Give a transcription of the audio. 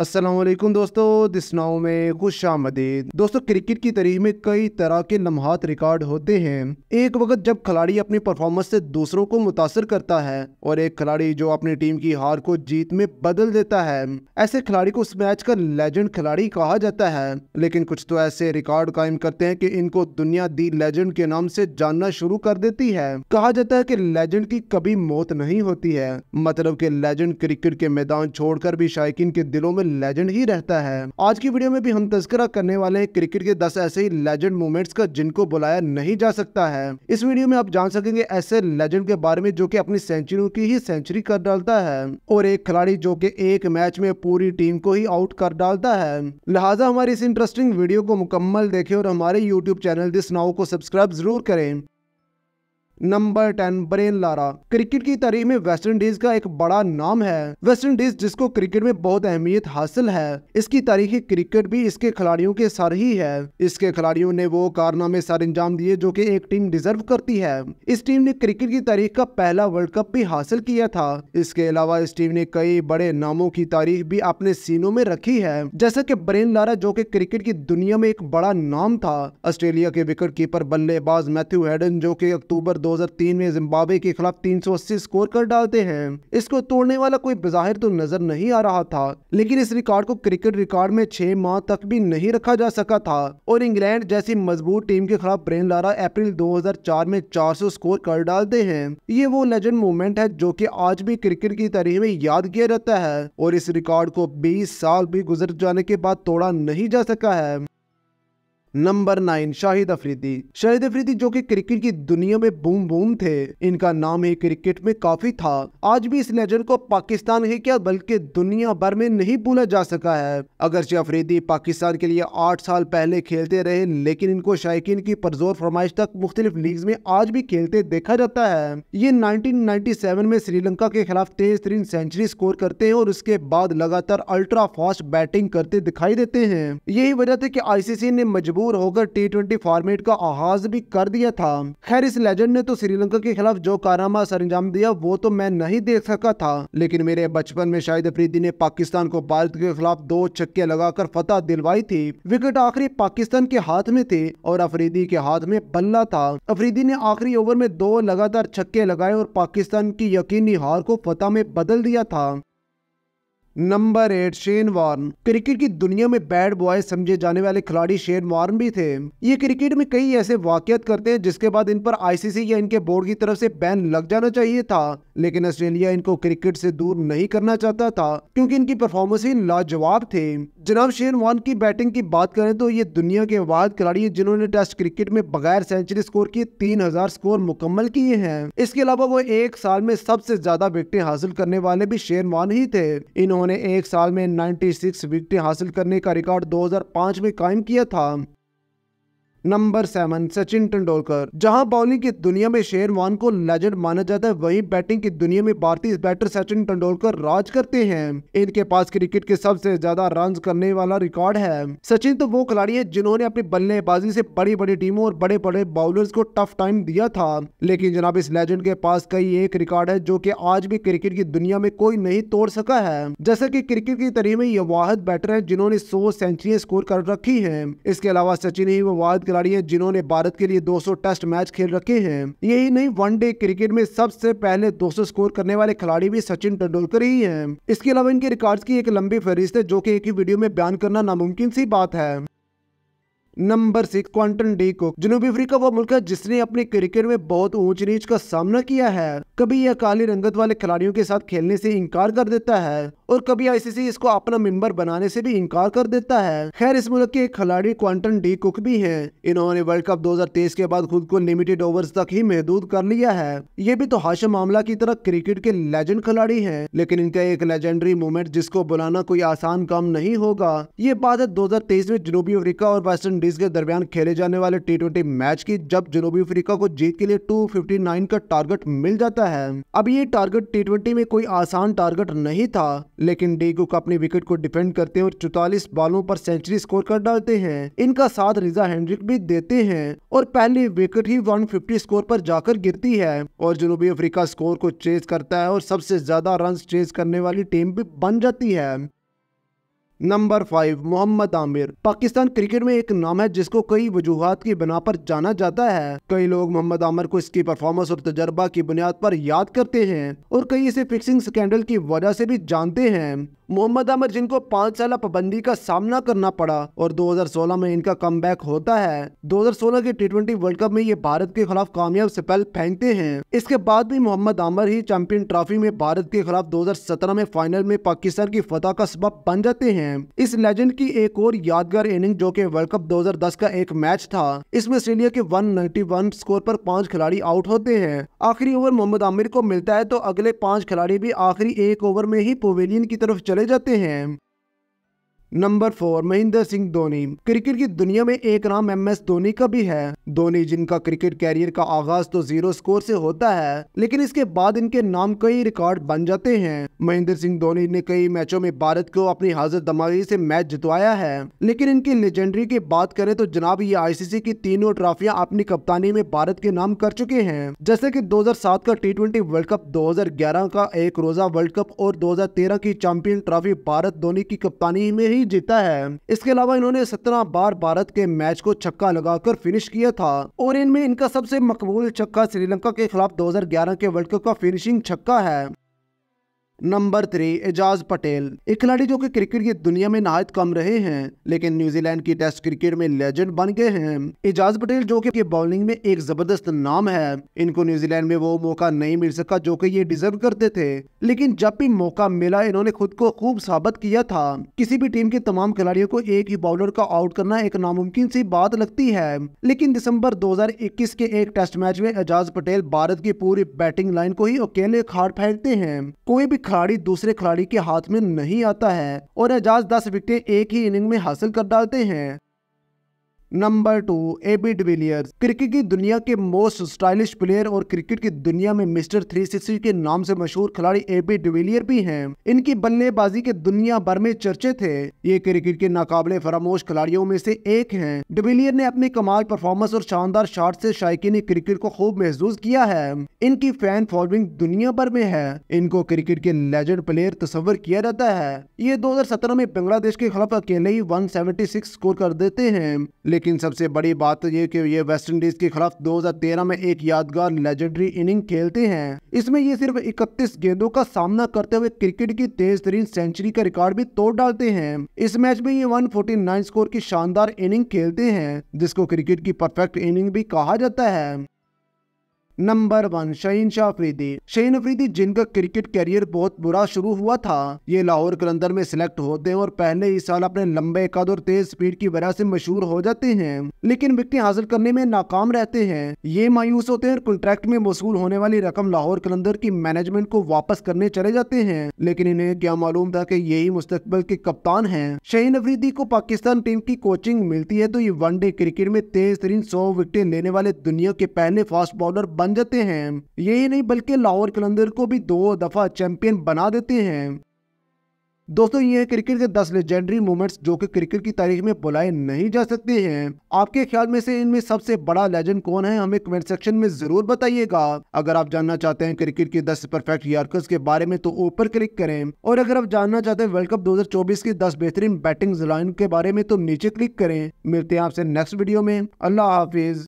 असलम दोस्तों दिस नाव में खुश आमदीद दोस्तों क्रिकेट की तारीख में कई तरह के लम्हात रिकॉर्ड होते हैं एक वक्त जब खिलाड़ी अपनी परफॉर्मेंस से दूसरों को मुतासर करता है और एक खिलाड़ी जो अपनी टीम की हार को जीत में बदल देता है ऐसे खिलाड़ी को उस मैच का लेजेंड खिलाड़ी कहा जाता है लेकिन कुछ तो ऐसे रिकॉर्ड कायम करते हैं की इनको दुनिया दी लेजेंड के नाम से जानना शुरू कर देती है कहा जाता है की लेजेंड की कभी मौत नहीं होती है मतलब की लेजेंड क्रिकेट के मैदान छोड़कर भी शायक के दिलों में लेजेंड ही रहता है आज की वीडियो में भी हम तस्करा करने वाले हैं क्रिकेट के दस ऐसे ही लेजेंड मोमेंट्स का जिनको बुलाया नहीं जा सकता है इस वीडियो में आप जान सकेंगे ऐसे लेजेंड के बारे में जो की अपनी सेंचुरियों की ही सेंचुरी कर डालता है और एक खिलाड़ी जो की एक मैच में पूरी टीम को ही आउट कर डालता है लिहाजा हमारी इस इंटरेस्टिंग वीडियो को मुकम्मल देखे और हमारे यूट्यूब चैनल दिस नाउ को सब्सक्राइब जरूर करें number ten Brian Lara cricket की तारीख में वेस्ट इंडीज का एक बड़ा नाम है वेस्ट इंडीज जिसको क्रिकेट में बहुत अहमियत हासिल है इसकी तारीखी क्रिकेट भी इसके खिलाड़ियों के सर ही है इसके खिलाड़ियों ने वो कारनामे सर अंजाम दिए जो कि एक टीम डिजर्व करती है इस टीम ने क्रिकेट की तारीख का पहला वर्ल्ड कप भी हासिल किया था इसके अलावा इस टीम ने कई बड़े नामों की तारीख भी अपने सीनों में रखी है जैसा की ब्रेन लारा जो की क्रिकेट की दुनिया में एक बड़ा नाम था ऑस्ट्रेलिया के विकेट कीपर बल्लेबाज मैथ्यू हेडन जो की अक्टूबर 2003 में जिम्बाब्वे के खिलाफ 380 स्कोर कर डालते हैं इसको तोड़ने वाला कोई बाहर तो नजर नहीं आ रहा था लेकिन इस रिकॉर्ड को क्रिकेट रिकॉर्ड में छह माह तक भी नहीं रखा जा सका था और इंग्लैंड जैसी मजबूत टीम के खिलाफ ब्रेन लारा अप्रैल दो में चार स्कोर कर डालते हैं ये वो लेजेंड मोमेंट है जो की आज भी क्रिकेट की तारीख में याद किया जाता है और इस रिकॉर्ड को बीस साल भी गुजर जाने के बाद तोड़ा नहीं जा सका है नंबर नाइन शाहिद अफरीदी शाहिद अफरीदी जो कि क्रिकेट की दुनिया में बूम बूम थे इनका नाम ही क्रिकेट में काफी था आज भी इस लेजेंड को पाकिस्तान ही क्या बल्कि दुनिया भर में नहीं भूला जा सका है अगरचे अफरीदी पाकिस्तान के लिए आठ साल पहले खेलते रहे लेकिन इनको शायकीन की परजोर फरमाइश तक मुख्तलिफ लीग में आज भी खेलते देखा जाता है ये नाइनटीन में श्रीलंका के खिलाफ तेज तरीन सेंचुरी स्कोर करते हैं और उसके बाद लगातार अल्ट्रा फास्ट बैटिंग करते दिखाई देते हैं यही वजह थे की आईसीसी ने मजबूत दूर होकर टी ट्वेंटी फॉर्मेट का आगाज भी कर दिया था खैर इस लेजेंड ने तो श्रीलंका के खिलाफ जो कारनामा सर अंजाम दिया वो तो मैं नहीं देख सका था लेकिन मेरे बचपन में शाहिद अफरीदी ने पाकिस्तान को भारत के खिलाफ दो छक्के लगाकर फतह दिलवाई थी विकेट आखिरी पाकिस्तान के हाथ में थे और अफरीदी के हाथ में बल्ला था अफरीदी ने आखिरी ओवर में दो लगातार छक्के लगाए और पाकिस्तान की यकीनी हार को फतह में बदल दिया था number eight Shane Warne cricket की दुनिया में बैड बॉय समझे जाने वाले खिलाड़ी शेन वार्न भी थे ये क्रिकेट में कई ऐसे वाकियत करते हैं जिसके बाद इन पर आईसीसी या इनके बोर्ड की तरफ से बैन लग जाना चाहिए था लेकिन ऑस्ट्रेलिया इनको क्रिकेट से दूर नहीं करना चाहता था क्योंकि इनकी परफॉर्मेंस ही लाजवाब थे जनाब शेन वार्न की बैटिंग की बात करें तो ये दुनिया के वाद खिलाड़ी जिन्होंने टेस्ट क्रिकेट में बगैर सेंचुरी स्कोर किए तीन हजार स्कोर मुकम्मल किए हैं इसके अलावा वो एक साल में सबसे ज्यादा विकटे हासिल करने वाले भी शेन वार्न ही थे इन्होंने उन्होंने एक साल में 96 विकेटें हासिल करने का रिकॉर्ड 2005 में कायम किया था नंबर सेवन सचिन तेंदुलकर जहां बॉलिंग की दुनिया में शेर वान को लेजेंड माना जाता है वहीं बैटिंग की दुनिया में भारतीय बैटर सचिन तेंदुलकर राज करते हैं इनके पास क्रिकेट के सबसे ज्यादा रन करने वाला रिकॉर्ड है सचिन तो वो खिलाड़ी है जिन्होंने अपनी बल्लेबाजी से बड़ी बड़ी टीमों और बड़े बड़े बॉलर को टफ टाइम दिया था लेकिन जनाब इस लेजेंड के पास कई एक रिकॉर्ड है जो की आज भी क्रिकेट की दुनिया में कोई नहीं तोड़ सका है जैसे की क्रिकेट की तरीह में ये वाहद बैटर है जिन्होंने सौ सेंचुरी स्कोर कर रखी है इसके अलावा सचिन ही वो वाहद खिलाड़ी हैं जिन्होंने भारत के लिए 200 टेस्ट मैच खेल रखे हैं यही नहीं वन डे क्रिकेट में सबसे पहले 200 स्कोर करने वाले खिलाड़ी भी सचिन तेंदुलकर ही है इसके अलावा इनके रिकॉर्ड की एक लंबी फहरिस्त है जो की एक ही वीडियो में बयान करना नामुमकिन सी बात है number six Quinton de Kock जनूबी अफ्रीका वो मुल्क है जिसने अपने क्रिकेट में बहुत ऊंच नीच का सामना किया है कभी यह काली रंगत वाले खिलाड़ियों के साथ खेलने से इनकार कर देता है और कभी आईसीसी इसको अपना मेंबर बनाने से भी इनकार कर देता है खैर इस मुल्क के एक खिलाड़ी क्वांटन डी कुक भी हैं इन्होंने वर्ल्ड कप 2023 के बाद खुद को लिमिटेड ओवर्स तक ही महदूद कर लिया है ये भी तो हाशम मामला की तरह क्रिकेट के लेजेंड खिलाड़ी हैं लेकिन इनका एक लेजेंडरी मूवमेंट जिसको बुलाना कोई आसान काम नहीं होगा ये बात है दो में जनूबी अफ्रीका और वेस्ट कंट्रीज के दरमियान खेले जाने वाले टी मैच की जब जनूबी अफ्रीका को जीत के लिए 259 का टारगेट मिल जाता है अब ये टारगेट टी में कोई आसान टारगेट नहीं था लेकिन डीगो का अपनी विकेट को डिफेंड करते हैं और चौतालीस बॉलों पर सेंचुरी स्कोर कर डालते हैं इनका साथ रिजा हेनरिक भी देते हैं और पहली विकेट ही 150 स्कोर पर जाकर गिरती है और जनूबी अफ्रीका स्कोर को चेज करता है और सबसे ज्यादा रन चेज करने वाली टीम भी बन जाती है number five Mohammad Amir Pakistan cricket में एक नाम है जिसको कई वजूहत की बना पर जाना जाता है कई लोग मोहम्मद आमिर को इसकी परफॉर्मेंस और तजर्बा की बुनियाद पर याद करते हैं और कई इसे फिक्सिंग स्कैंडल की वजह से भी जानते हैं मोहम्मद आमिर जिनको पांच साल पाबंदी का सामना करना पड़ा और 2016 में इनका कम होता है 2016 के टी वर्ल्ड कप में ये भारत के खिलाफ कामयाब सपैल फेंकते हैं इसके बाद भी मोहम्मद आमिर ही चैंपियन ट्रॉफी में भारत के खिलाफ 2017 में फाइनल में पाकिस्तान की फतह का सबब बन जाते हैं इस लेजेंड की एक और यादगार इनिंग जो की वर्ल्ड कप दो का एक मैच था इसमें ऑस्ट्रेलिया के वन स्कोर आरोप पांच खिलाड़ी आउट होते हैं आखिरी ओवर मोहम्मद आमिर को मिलता है तो अगले पांच खिलाड़ी भी आखिरी एक ओवर में ही पोवेलियन की तरफ चले जाते हैं number four Mahendra Singh Dhoni cricket की दुनिया में एक नाम एम एस धोनी का भी है धोनी जिनका क्रिकेट कैरियर का आगाज तो जीरो स्कोर से होता है लेकिन इसके बाद इनके नाम कई रिकॉर्ड बन जाते हैं महेंद्र सिंह धोनी ने कई मैचों में भारत को अपनी हाजिर दमागी से मैच जितवाया है लेकिन इनकी लेजेंडरी की बात करें तो जनाब ये आईसीसी की तीनों ट्रॉफियां अपनी कप्तानी में भारत के नाम कर चुके हैं जैसे कि 2007 का टी वर्ल्ड कप 2011 का एक रोजा वर्ल्ड कप और 2013 की चैंपियन ट्रॉफी भारत धोनी की कप्तानी में ही ही जीता है इसके अलावा इन्होंने सत्रह बार भारत के मैच को छक्का लगाकर फिनिश किया था और इनमें इनका सबसे मकबूल छक्का श्रीलंका के खिलाफ 2011 के वर्ल्ड कप का फिनिशिंग छक्का है नंबर थ्री एजाज पटेल एक खिलाड़ी जो कि क्रिकेट की दुनिया में नायत कम रहे हैं लेकिन न्यूजीलैंड की टेस्ट क्रिकेट में लेजेंड बन गए हैं एजाज पटेल जो की बॉलिंग में एक जबरदस्त नाम है इनको न्यूजीलैंड में वो मौका नहीं मिल सका जो की ये डिजर्व करते थे लेकिन जब भी मौका मिला इन्होंने खुद को खूब साबित किया था किसी भी टीम के तमाम खिलाड़ियों को एक ही बॉलर का आउट करना एक नामुमकिन सी बात लगती है लेकिन दिसंबर 2021 के एक टेस्ट मैच में एजाज पटेल भारत की पूरी बैटिंग लाइन को ही अकेले खाड़ फेंकते हैं कोई भी खिलाड़ी दूसरे खिलाड़ी के हाथ में नहीं आता है और एजाज दस विकेटें एक ही इनिंग में हासिल कर डालते हैं number two AB de Villiers cricket की दुनिया के मोस्ट स्टाइलिश प्लेयर और क्रिकेट की दुनिया में मिस्टर 360 के नाम से मशहूर खिलाड़ी एबी डिविलियर भी हैं। इनकी बल्लेबाजी के दुनिया भर में चर्चे थे ये क्रिकेट के नाकाबले फरामोश खिलाड़ियों में से एक हैं। डिविलियर ने अपने कमाल परफॉर्मेंस और शानदार शॉट से ने क्रिकेट को खूब महसूस किया है इनकी फैन फॉलोइंग दुनिया भर में है इनको क्रिकेट के लेजेंड प्लेयर तस्वर किया जाता है ये सत्रह में बांग्लादेश के खिलाफ अकेले ही सिक्स स्कोर कर देते हैं लेकिन लेकिन सबसे बड़ी बात तो ये कि ये वेस्ट इंडीज के खिलाफ 2013 में एक यादगार लेजेंडरी इनिंग खेलते हैं इसमें ये सिर्फ 31 गेंदों का सामना करते हुए क्रिकेट की तेज तरीन सेंचुरी का रिकॉर्ड भी तोड़ डालते हैं इस मैच में ये 149 स्कोर की शानदार इनिंग खेलते हैं जिसको क्रिकेट की परफेक्ट इनिंग भी कहा जाता है नंबर वन शहीन शाह अफरीदी शहीन अफरीदी जिनका क्रिकेट कैरियर बहुत बुरा शुरू हुआ था ये लाहौर कलंदर में सिलेक्ट होते हैं और पहले ही साल अपने लंबे कद और तेज स्पीड की वजह से मशहूर हो जाते हैं लेकिन विकटें हासिल करने में नाकाम रहते हैं ये मायूस होते हैं और कॉन्ट्रैक्ट में वसूल होने वाली रकम लाहौर कलंदर की मैनेजमेंट को वापस करने चले जाते हैं लेकिन इन्हें क्या मालूम था की यही मुस्तबल के कप्तान है शहीन अफरीदी को पाकिस्तान टीम की कोचिंग मिलती है तो ये वनडे क्रिकेट में तेज तरीन सौ विकटें लेने वाले दुनिया के पहले फास्ट बॉलर जाते हैं यही नहीं बल्कि लाहौर कलंदर को भी दो दफ़ा चैंपियन बना देते हैं दोस्तों ये है क्रिकेट के 10 लेजेंडरी मोमेंट्स जो कि क्रिकेट की तारीख में बुलाए नहीं जा सकते हैं आपके ख्याल में से इनमें सबसे बड़ा लेजेंड कौन है हमें कमेंट सेक्शन में जरूर बताइएगा अगर आप जानना चाहते हैं क्रिकेट के 10 परफेक्ट यार्कर्स के बारे में तो ऊपर क्लिक करें और अगर आप जानना चाहते हैं वर्ल्ड कप दो की दस बेहतरीन बैटिंग लाइन के बारे में तो नीचे क्लिक करें मिलते हैं आपसे नेक्स्ट वीडियो में अल्लाह हाफिज